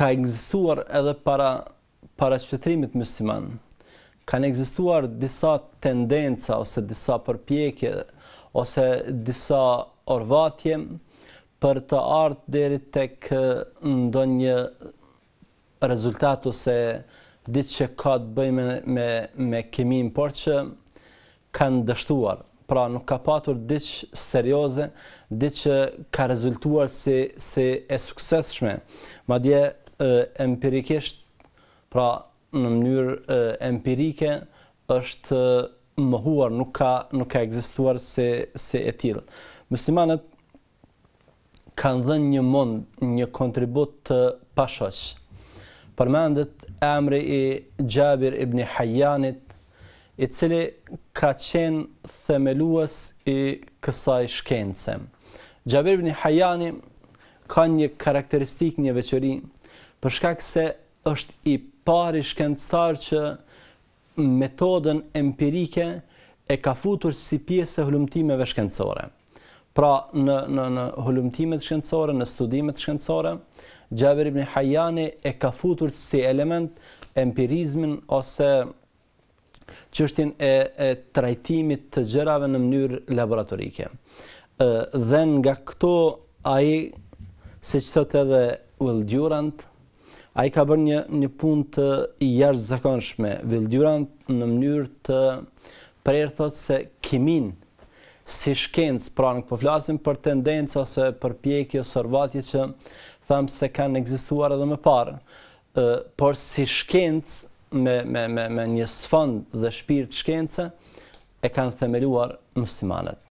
ka ekzistuar edhe para para shtetrimit musliman. Kan ekzistuar disa tendenca ose disa përpjekje ose disa orvatje për të ardhur deri tek ndonjë rezultat ose diçka që ka të bëjë me me, me kimin, por që kanë dështuar. Pra nuk ka patur diç serioze, diç që ka rezultuar si si e suksesshme. Madje empirikisht, pra në mënyrë empirike është mohuar, nuk ka nuk ka ekzistuar se se e tillë. Muslimanët kanë dhënë një mund, një kontribut të pashoq. Përmendet emri i Jabir ibn Hayyanit, i cili ka qenë themelues i kësaj shkence. Jabir ibn Hayyani ka një karakteristikë, një veçori, për shkak se është i pari shkencëtar që metodën empirike e ka futur si pjesë e hulumtimeve shkencore. Pra në në në hulumtimet shkencore, në studimet shkencore, Xhaber ibn Hayyani e ka futur si element empirizmin ose çështjen e, e trajtimit të gjërave në mënyrë laboratorike. Ë dhe nga këto ai siç thotë edhe Will Durant, a i ka bërë një, një pun të i jashtë zakonshme, vildyran në mënyrë të prerë thotë se kimin, si shkencë, pra në po flasim për tendenca ose për pjekje o që thamë se kanë egzistuar edhe më parë, por si shkencë me, me, me, me një sfond dhe shpirë të shkencë e kanë themeluar muslimanet.